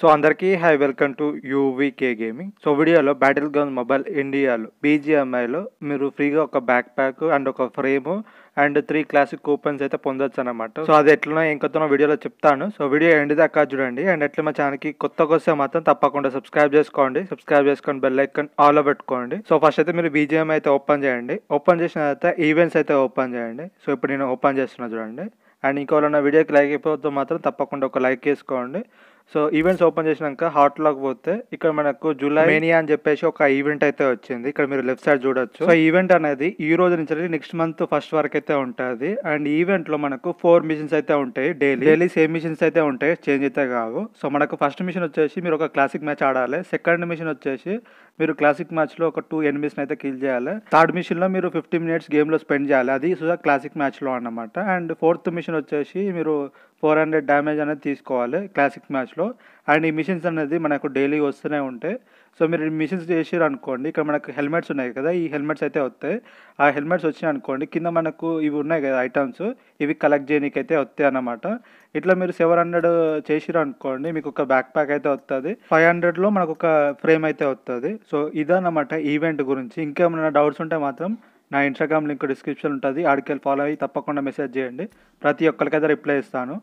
so అందరికీ hi welcome to UVK gaming so వీడియోలో battle ground mobile ఇండియాలో బీజీఎంఐలో మీరు ఫ్రీగా ఒక బ్యాక్ ప్యాక్ అండ్ ఒక frame and three classic coupons అయితే పొందొచ్చు అనమాట సో అది ఎట్లనో ఇంకొతనో వీడియోలో చెప్తాను సో వీడియో ఎండ్ దాకా చూడండి అండ్ ఎట్లా మా ఛానల్కి కొత్తగా వస్తే మాత్రం తప్పకుండా సబ్స్క్రైబ్ చేసుకోండి సబ్స్క్రైబ్ చేసుకొని బెల్ ఐకన్ ఆల్ పెట్టుకోండి సో ఫస్ట్ అయితే మీరు బీజీఎం అయితే ఓపెన్ చేయండి ఓపెన్ చేసిన తర్వాత ఈవెంట్స్ అయితే ఓపెన్ చేయండి సో ఇప్పుడు నేను ఓపెన్ చేస్తున్నా చూడండి అండ్ ఇంకోవాలన్న వీడియోకి లైక్ అయిపోతే మాత్రం తప్పకుండా ఒక లైక్ చేసుకోండి సో ఈవెంట్స్ ఓపెన్ చేసినాక హాట్ లాక్ పోతే ఇక్కడ మనకు జూలై మేనియా అని చెప్పేసి ఒక ఈవెంట్ అయితే వచ్చింది ఇక్కడ మీరు లెఫ్ట్ సైడ్ చూడొచ్చు సో ఈవెంట్ అనేది ఈ రోజు నుంచి నెక్స్ట్ మంత్ ఫస్ట్ వరకు అయితే ఉంటుంది అండ్ ఈవెంట్ లో మనకు ఫోర్ మిషన్స్ అయితే ఉంటాయి డైలీ డైలీ సేమ్ మిషన్స్ అయితే ఉంటాయి చేంజ్ అయితే కావు సో మనకు ఫస్ట్ మిషన్ వచ్చేసి మీరు ఒక క్లాసిక్ మ్యాచ్ ఆడాలి సెకండ్ మిషన్ వచ్చేసి మీరు క్లాసిక్ మ్యాచ్ లో ఒక టూ మిషన్ అయితే కిల్ చేయాలి థర్డ్ మిషన్ లో మీరు ఫిఫ్టీ మినిట్స్ గేమ్ లో స్పెండ్ చేయాలి అది క్లాసిక్ మ్యాచ్ లో అన్నమాట అండ్ ఫోర్త్ మిషన్ వచ్చేసి మీరు ఫోర్ హండ్రెడ్ డ్యామేజ్ అనేది తీసుకోవాలి క్లాసిక్ మ్యాచ్లో అండ్ ఈ మిషన్స్ అనేది మనకు డైలీ వస్తూనే ఉంటాయి సో మీరు మిషన్స్ చేసారు అనుకోండి ఇక్కడ మనకు హెల్మెట్స్ ఉన్నాయి కదా ఈ హెల్మెట్స్ అయితే వస్తాయి ఆ హెల్మెట్స్ వచ్చినాయి అనుకోండి కింద మనకు ఇవి ఉన్నాయి కదా ఐటమ్స్ ఇవి కలెక్ట్ చేయడానికి అయితే వస్తాయి అన్నమాట ఇట్లా మీరు సెవెన్ హండ్రెడ్ చేసారు అనుకోండి మీకు ఒక బ్యాక్ ప్యాక్ అయితే వస్తుంది ఫైవ్ హండ్రెడ్లో మనకు ఒక ఫ్రేమ్ అయితే వస్తుంది సో ఇదన్నమాట ఈవెంట్ గురించి ఇంకేమైనా డౌట్స్ ఉంటే మాత్రం నా ఇన్స్టాగ్రామ్ లింక్ డిస్క్రిప్షన్ ఉంటుంది ఆడికి ఫాలో అయ్యి తప్పకుండా మెసేజ్ చేయండి ప్రతి ఒక్కరికైతే రిప్లై ఇస్తాను